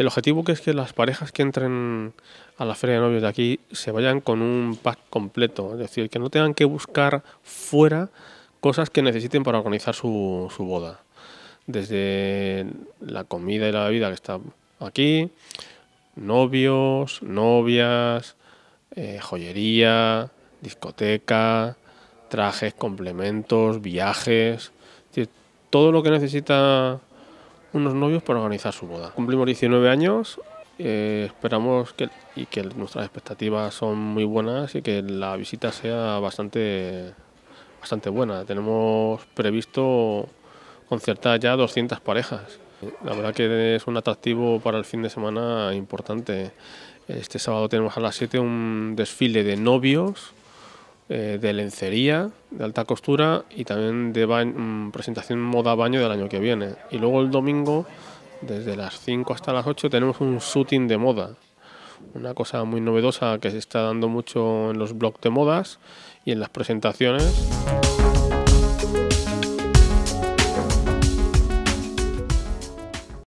El objetivo que es que las parejas que entren a la feria de novios de aquí se vayan con un pack completo, es decir, que no tengan que buscar fuera cosas que necesiten para organizar su, boda. Desde la comida y la bebida que está aquí, novios, novias, eh, joyería, discoteca, trajes, complementos, viajes, todo lo que necesita unos novios para organizar su boda. Cumplimos 19 años, eh, esperamos que, y que nuestras expectativas son muy buenas y que la visita sea bastante, bastante buena. Tenemos previsto concertar ya 200 parejas. La verdad que es un atractivo para el fin de semana importante. Este sábado tenemos a las 7 un desfile de novios eh, de lencería, de alta costura y también de mm, presentación moda baño del año que viene. Y luego el domingo, desde las 5 hasta las 8, tenemos un shooting de moda. Una cosa muy novedosa que se está dando mucho en los blogs de modas y en las presentaciones.